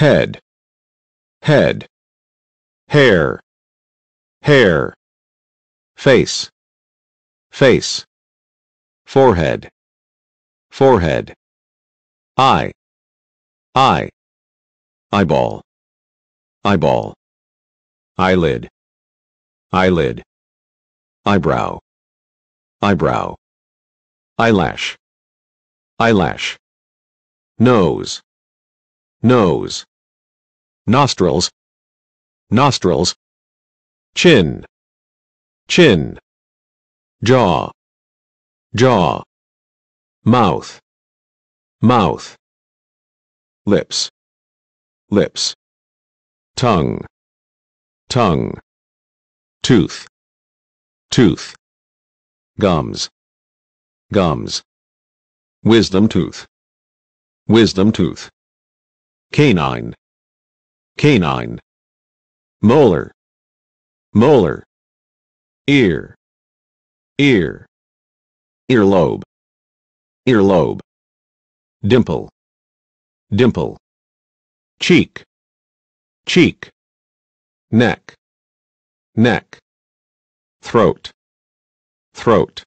head, head, hair, hair, face, face, forehead, forehead, eye, eye, eyeball, eyeball, eyelid, eyelid, eyebrow, eyebrow, eyelash, eyelash, nose, nose, nostrils, nostrils, chin, chin, jaw, jaw, mouth, mouth, lips, lips, tongue, tongue, tooth, tooth, gums, gums, wisdom tooth, wisdom tooth, canine, canine molar molar ear ear earlobe earlobe dimple dimple cheek cheek neck neck throat throat